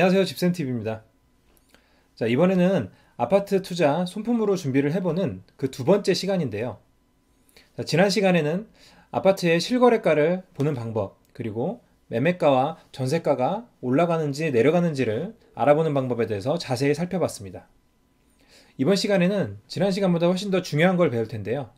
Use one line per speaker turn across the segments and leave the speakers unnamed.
안녕하세요. 집센팁입니다 자, 이번에는 아파트 투자 손품으로 준비를 해보는 그 두 번째 시간인데요. 자, 지난 시간에는 아파트의 실거래가를 보는 방법, 그리고 매매가와 전세가가 올라가는지 내려가는지를 알아보는 방법에 대해서 자세히 살펴봤습니다. 이번 시간에는 지난 시간보다 훨씬 더 중요한 걸 배울 텐데요.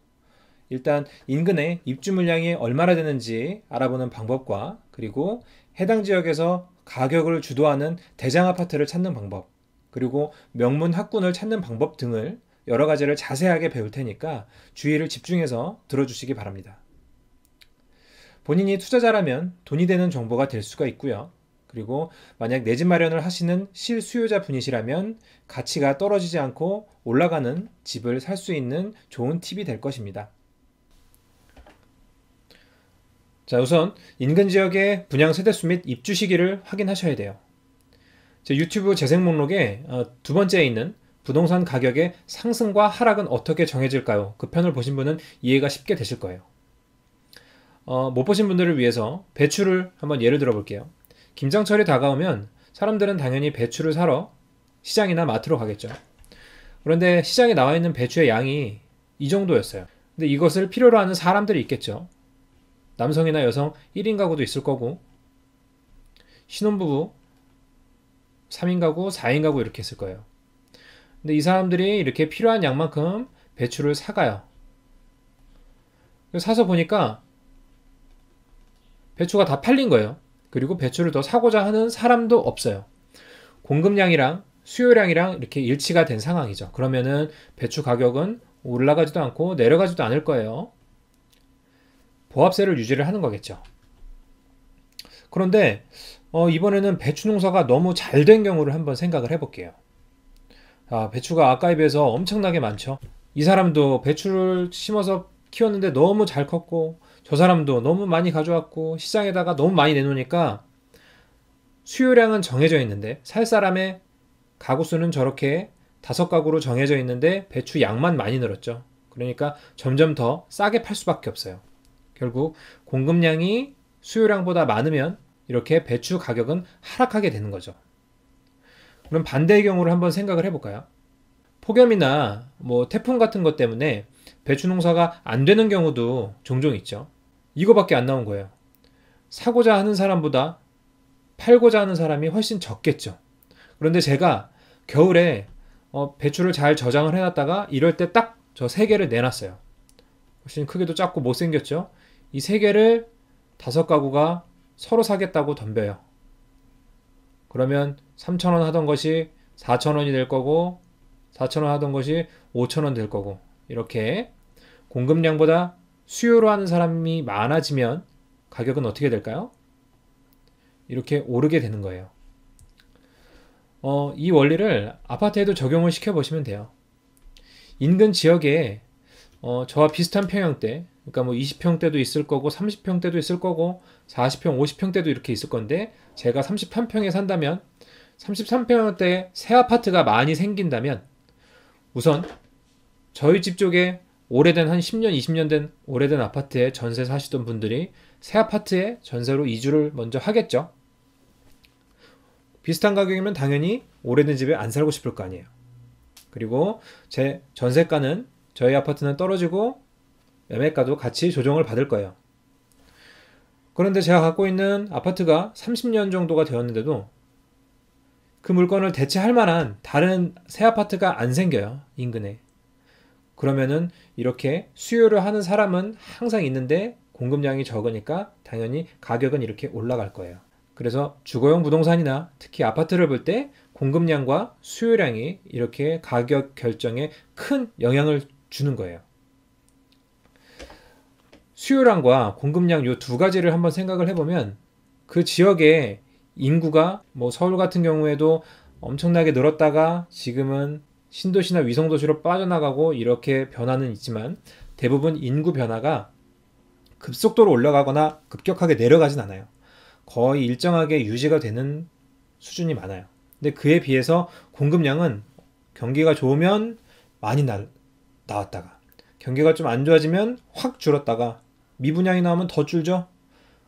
일단 인근에 입주 물량이 얼마나 되는지 알아보는 방법과 그리고 해당 지역에서 가격을 주도하는 대장 아파트를 찾는 방법, 그리고 명문 학군을 찾는 방법 등을 여러 가지를 자세하게 배울 테니까 주의를 집중해서 들어주시기 바랍니다. 본인이 투자자라면 돈이 되는 정보가 될 수가 있고요. 그리고 만약 내 집 마련을 하시는 실수요자 분이시라면 가치가 떨어지지 않고 올라가는 집을 살 수 있는 좋은 팁이 될 것입니다. 자, 우선 인근 지역의 분양 세대수 및 입주 시기를 확인하셔야 돼요. 제 유튜브 재생 목록에 어, 두 번째에 있는 부동산 가격의 상승과 하락은 어떻게 정해질까요? 그 편을 보신 분은 이해가 쉽게 되실 거예요. 어, 못 보신 분들을 위해서 배추를 한번 예를 들어 볼게요. 김장철이 다가오면 사람들은 당연히 배추를 사러 시장이나 마트로 가겠죠. 그런데 시장에 나와 있는 배추의 양이 이 정도였어요. 근데 이것을 필요로 하는 사람들이 있겠죠. 남성이나 여성 1인 가구도 있을 거고 신혼부부 3인 가구, 4인 가구 이렇게 있을 거예요. 근데 이 사람들이 이렇게 필요한 양만큼 배추를 사가요. 사서 보니까 배추가 다 팔린 거예요. 그리고 배추를 더 사고자 하는 사람도 없어요. 공급량이랑 수요량이랑 이렇게 일치가 된 상황이죠. 그러면은 배추 가격은 올라가지도 않고 내려가지도 않을 거예요. 보합세를 유지를 하는 거겠죠. 그런데 어, 이번에는 배추 농사가 너무 잘 된 경우를 한번 생각을 해볼게요. 아, 배추가 아까에 비해서 엄청나게 많죠. 이 사람도 배추를 심어서 키웠는데 너무 잘 컸고 저 사람도 너무 많이 가져왔고 시장에다가 너무 많이 내놓으니까 수요량은 정해져 있는데 살 사람의 가구 수는 저렇게 다섯 가구로 정해져 있는데 배추 양만 많이 늘었죠. 그러니까 점점 더 싸게 팔 수밖에 없어요. 결국 공급량이 수요량보다 많으면 이렇게 배추 가격은 하락하게 되는 거죠. 그럼 반대의 경우를 한번 생각을 해볼까요? 폭염이나 뭐 태풍 같은 것 때문에 배추 농사가 안 되는 경우도 종종 있죠. 이거밖에 안 나온 거예요. 사고자 하는 사람보다 팔고자 하는 사람이 훨씬 적겠죠. 그런데 제가 겨울에 어, 배추를 잘 저장을 해놨다가 이럴 때 딱 저 세 개를 내놨어요. 훨씬 크기도 작고 못생겼죠. 이세 개를 다섯 가구가 서로 사겠다고 덤벼요. 그러면 3천원 하던 것이 4천원이 될 거고 4천원 하던 것이 5천원 될 거고 이렇게 공급량보다 수요로 하는 사람이 많아지면 가격은 어떻게 될까요? 이렇게 오르게 되는 거예요. 어, 이 원리를 아파트에도 적용을 시켜보시면 돼요. 인근 지역에 어, 저와 비슷한 평형대, 그러니까 뭐 20평대도 있을 거고 30평대도 있을 거고 40평, 50평대도 이렇게 있을 건데 제가 33평에 산다면 3 3평대새 아파트가 많이 생긴다면 우선 저희 집 쪽에 오래된 한 10년, 20년 된 오래된 아파트에 전세 사시던 분들이 새 아파트에 전세로 이주를 먼저 하겠죠. 비슷한 가격이면 당연히 오래된 집에 안 살고 싶을 거 아니에요. 그리고 제 전세가는 저희 아파트는 떨어지고 매매가도 같이 조정을 받을 거예요. 그런데 제가 갖고 있는 아파트가 30년 정도가 되었는데도 그 물건을 대체할 만한 다른 새 아파트가 안 생겨요, 인근에. 그러면은 이렇게 수요를 하는 사람은 항상 있는데 공급량이 적으니까 당연히 가격은 이렇게 올라갈 거예요. 그래서 주거용 부동산이나 특히 아파트를 볼 때 공급량과 수요량이 이렇게 가격 결정에 큰 영향을 주는 거예요. 수요량과 공급량 요 두 가지를 한번 생각을 해보면 그 지역의 인구가 뭐 서울 같은 경우에도 엄청나게 늘었다가 지금은 신도시나 위성도시로 빠져나가고 이렇게 변화는 있지만 대부분 인구 변화가 급속도로 올라가거나 급격하게 내려가진 않아요. 거의 일정하게 유지가 되는 수준이 많아요. 근데 그에 비해서 공급량은 경기가 좋으면 많이 날, 나왔다가 경기가 좀 안 좋아지면 확 줄었다가 미분양이 나오면 더 줄죠.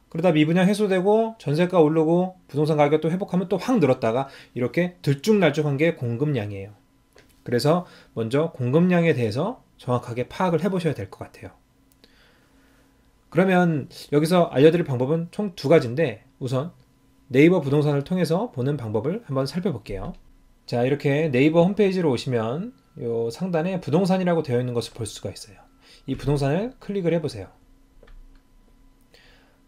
그러다 미분양 해소되고 전세가 오르고 부동산 가격 또 회복하면 또 확 늘었다가 이렇게 들쭉날쭉한 게 공급량이에요. 그래서 먼저 공급량에 대해서 정확하게 파악을 해보셔야 될 것 같아요. 그러면 여기서 알려드릴 방법은 총 두 가지인데 우선 네이버 부동산을 통해서 보는 방법을 한번 살펴볼게요. 자 이렇게 네이버 홈페이지로 오시면 요 상단에 부동산이라고 되어 있는 것을 볼 수가 있어요. 이 부동산을 클릭을 해보세요.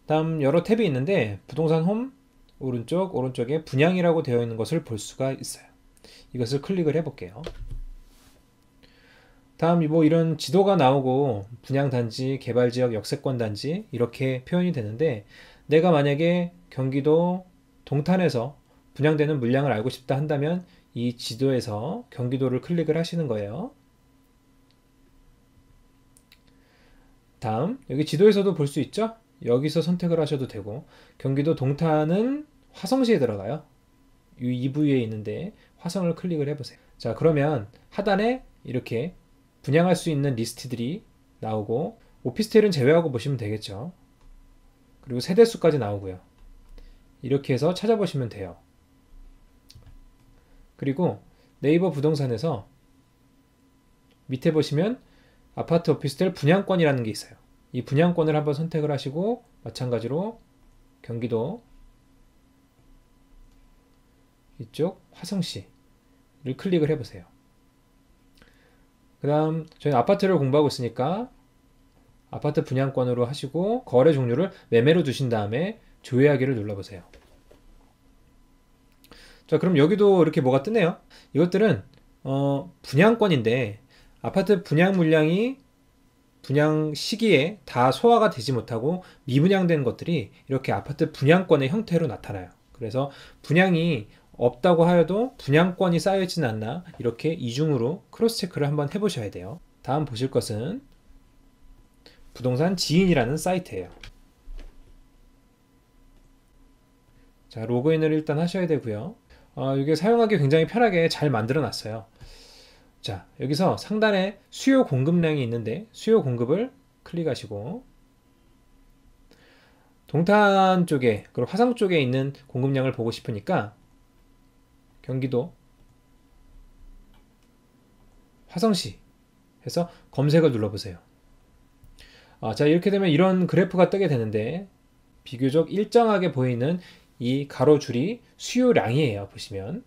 다음 여러 탭이 있는데 부동산 홈 오른쪽 오른쪽에 분양이라고 되어 있는 것을 볼 수가 있어요. 이것을 클릭을 해볼게요. 다음 뭐 이런 지도가 나오고 분양단지, 개발지역, 역세권단지 이렇게 표현이 되는데 내가 만약에 경기도 동탄에서 분양되는 물량을 알고 싶다 한다면 이 지도에서 경기도를 클릭을 하시는 거예요. 다음 여기 지도에서도 볼 수 있죠? 여기서 선택을 하셔도 되고 경기도 동탄은 화성시에 들어가요. 이 2부에 있는데 화성을 클릭을 해보세요. 자 그러면 하단에 이렇게 분양할 수 있는 리스트들이 나오고 오피스텔은 제외하고 보시면 되겠죠. 그리고 세대수까지 나오고요. 이렇게 해서 찾아보시면 돼요. 그리고 네이버 부동산에서 밑에 보시면 아파트 오피스텔 분양권이라는 게 있어요. 이 분양권을 한번 선택을 하시고 마찬가지로 경기도 이쪽 화성시를 클릭을 해보세요. 그 다음 저희 아파트를 공부하고 있으니까 아파트 분양권으로 하시고 거래 종류를 매매로 두신 다음에 조회하기를 눌러보세요. 자, 그럼 여기도 이렇게 뭐가 뜨네요. 이것들은 어, 분양권인데 아파트 분양 물량이 분양 시기에 다 소화가 되지 못하고 미분양된 것들이 이렇게 아파트 분양권의 형태로 나타나요. 그래서 분양이 없다고 하여도 분양권이 쌓여있지는 않나 이렇게 이중으로 크로스 체크를 한번 해보셔야 돼요. 다음 보실 것은 부동산 지인이라는 사이트예요. 자 로그인을 일단 하셔야 되고요. 어, 이게 사용하기 굉장히 편하게 잘 만들어 놨어요. 자, 여기서 상단에 수요 공급량이 있는데 수요 공급을 클릭하시고 동탄 쪽에 그리고 화성 쪽에 있는 공급량을 보고 싶으니까 경기도 화성시 해서 검색을 눌러보세요. 아, 자 이렇게 되면 이런 그래프가 뜨게 되는데 비교적 일정하게 보이는 이 가로줄이 수요량이에요. 보시면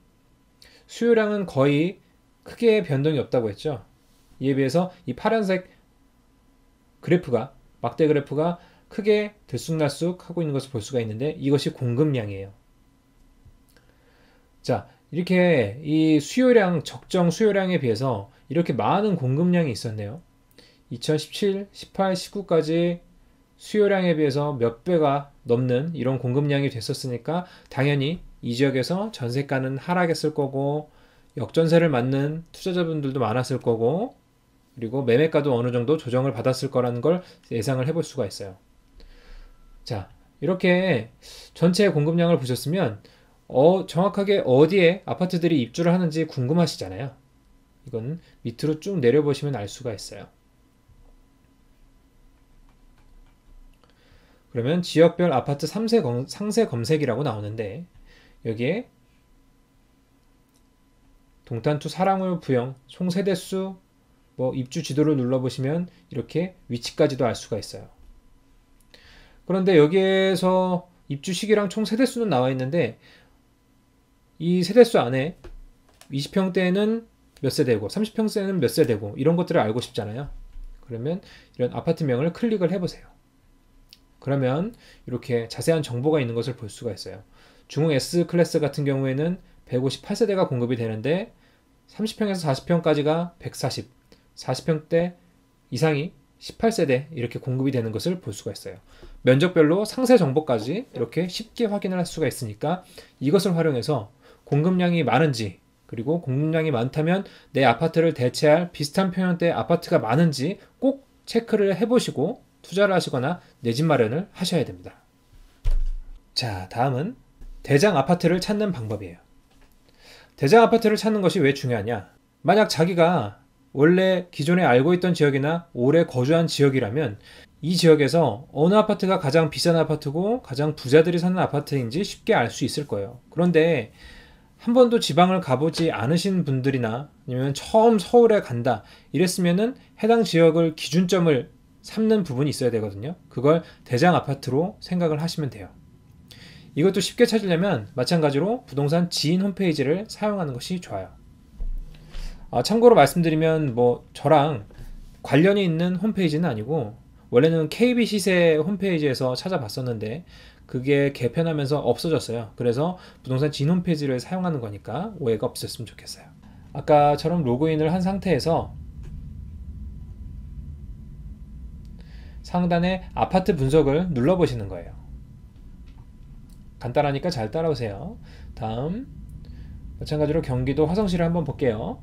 수요량은 거의 크게 변동이 없다고 했죠. 이에 비해서 이 파란색 그래프가 막대 그래프가 크게 들쑥날쑥 하고 있는 것을 볼 수가 있는데 이것이 공급량이에요. 자 이렇게 이 수요량 적정 수요량에 비해서 이렇게 많은 공급량이 있었네요. 2017, 18, 19까지 수요량에 비해서 몇 배가 넘는 이런 공급량이 됐었으니까 당연히 이 지역에서 전세가는 하락했을 거고 역전세를 맞는 투자자분들도 많았을 거고 그리고 매매가도 어느 정도 조정을 받았을 거라는 걸 예상을 해볼 수가 있어요. 자, 이렇게 전체 공급량을 보셨으면 어, 정확하게 어디에 아파트들이 입주를 하는지 궁금하시잖아요. 이건 밑으로 쭉 내려보시면 알 수가 있어요. 그러면 지역별 아파트 검, 상세 검색이라고 나오는데 여기에 동탄투 사랑을 부영 송세대수 뭐 입주 지도를 눌러보시면 이렇게 위치까지도 알 수가 있어요. 그런데 여기에서 입주 시기랑 총 세대수는 나와 있는데 이 세대수 안에 20평대에는 몇 세대고 30평대에는 몇 세대고 이런 것들을 알고 싶잖아요. 그러면 이런 아파트명을 클릭을 해보세요. 그러면 이렇게 자세한 정보가 있는 것을 볼 수가 있어요. 중흥 S 클래스 같은 경우에는 158세대가 공급이 되는데 30평에서 40평까지가 140, 40평대 이상이 18세대 이렇게 공급이 되는 것을 볼 수가 있어요. 면적별로 상세 정보까지 이렇게 쉽게 확인을 할 수가 있으니까 이것을 활용해서 공급량이 많은지 그리고 공급량이 많다면 내 아파트를 대체할 비슷한 평형대 아파트가 많은지 꼭 체크를 해보시고 투자를 하시거나 내집 마련을 하셔야 됩니다. 자, 다음은 대장 아파트를 찾는 방법이에요. 대장 아파트를 찾는 것이 왜 중요하냐? 만약 자기가 원래 기존에 알고 있던 지역이나 오래 거주한 지역이라면 이 지역에서 어느 아파트가 가장 비싼 아파트고 가장 부자들이 사는 아파트인지 쉽게 알 수 있을 거예요. 그런데 한 번도 지방을 가보지 않으신 분들이나 아니면 처음 서울에 간다 이랬으면은 해당 지역을 기준점을 삼는 부분이 있어야 되거든요. 그걸 대장 아파트로 생각을 하시면 돼요. 이것도 쉽게 찾으려면 마찬가지로 부동산 지인 홈페이지를 사용하는 것이 좋아요. 아, 참고로 말씀드리면 뭐 저랑 관련이 있는 홈페이지는 아니고 원래는 KB 시세 홈페이지에서 찾아봤었는데 그게 개편하면서 없어졌어요. 그래서 부동산 지인 홈페이지를 사용하는 거니까 오해가 없었으면 좋겠어요. 아까처럼 로그인을 한 상태에서 상단에 아파트 분석을 눌러보시는 거예요. 간단하니까 잘 따라오세요. 다음 마찬가지로 경기도 화성시를 한번 볼게요.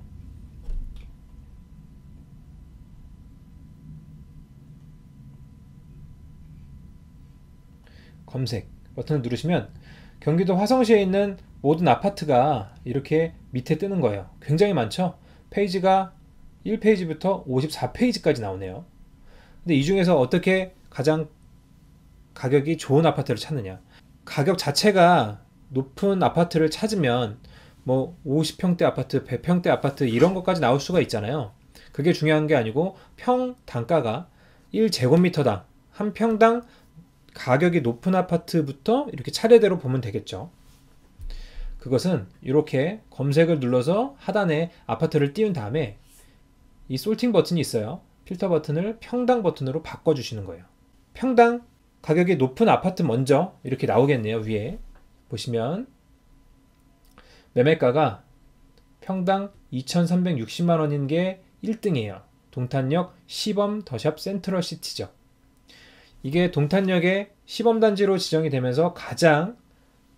검색 버튼을 누르시면 경기도 화성시에 있는 모든 아파트가 이렇게 밑에 뜨는 거예요. 굉장히 많죠? 페이지가 1페이지부터 54페이지까지 나오네요. 근데 이 중에서 어떻게 가장 가격이 좋은 아파트를 찾느냐. 가격 자체가 높은 아파트를 찾으면 뭐 50평대 아파트, 100평대 아파트 이런 것까지 나올 수가 있잖아요. 그게 중요한 게 아니고 평 단가가 1제곱미터당 한 평당 가격이 높은 아파트부터 이렇게 차례대로 보면 되겠죠. 그것은 이렇게 검색을 눌러서 하단에 아파트를 띄운 다음에 이 솔팅 버튼이 있어요. 필터 버튼을 평당 버튼으로 바꿔주시는 거예요. 평당 가격이 높은 아파트 먼저 이렇게 나오겠네요. 위에 보시면 매매가가 평당 2,360만 원인 게 1등이에요. 동탄역 시범 더샵 센트럴 시티죠. 이게 동탄역의 시범 단지로 지정이 되면서 가장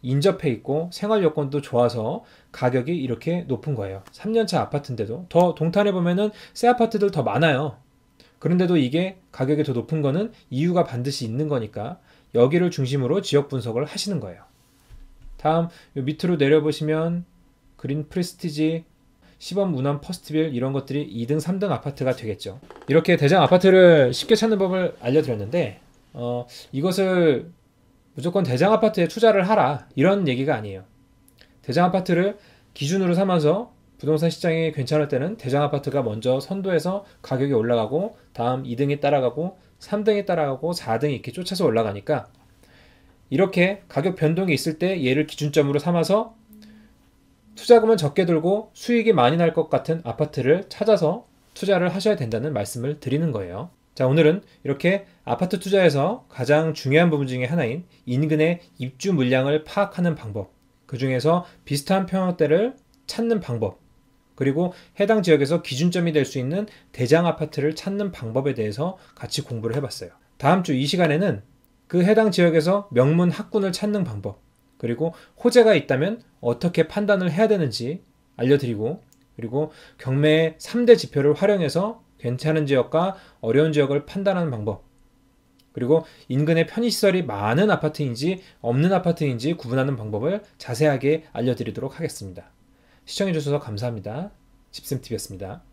인접해 있고 생활 여건도 좋아서 가격이 이렇게 높은 거예요. 3년차 아파트인데도 더 동탄에 보면은 새 아파트들 더 많아요. 그런데도 이게 가격이 더 높은 거는 이유가 반드시 있는 거니까 여기를 중심으로 지역 분석을 하시는 거예요. 다음 밑으로 내려보시면 그린 프리스티지 시범 문안 퍼스트빌 이런 것들이 2등, 3등 아파트가 되겠죠. 이렇게 대장 아파트를 쉽게 찾는 법을 알려드렸는데 어, 이것을 무조건 대장 아파트에 투자를 하라 이런 얘기가 아니에요. 대장 아파트를 기준으로 삼아서 부동산 시장이 괜찮을 때는 대장 아파트가 먼저 선도해서 가격이 올라가고 다음 2등에 따라가고 3등에 따라가고 4등에 이렇게 쫓아서 올라가니까 이렇게 가격 변동이 있을 때 얘를 기준점으로 삼아서 투자금은 적게 들고 수익이 많이 날 것 같은 아파트를 찾아서 투자를 하셔야 된다는 말씀을 드리는 거예요. 자, 오늘은 이렇게 아파트 투자에서 가장 중요한 부분 중에 하나인 인근의 입주 물량을 파악하는 방법, 그 중에서 비슷한 평형대를 찾는 방법, 그리고 해당 지역에서 기준점이 될 수 있는 대장 아파트를 찾는 방법에 대해서 같이 공부를 해봤어요. 다음 주 이 시간에는 그 해당 지역에서 명문 학군을 찾는 방법, 그리고 호재가 있다면 어떻게 판단을 해야 되는지 알려드리고, 그리고 경매의 3대 지표를 활용해서 괜찮은 지역과 어려운 지역을 판단하는 방법, 그리고 인근에 편의시설이 많은 아파트인지 없는 아파트인지 구분하는 방법을 자세하게 알려드리도록 하겠습니다. 시청해주셔서 감사합니다. 집쌤TV였습니다.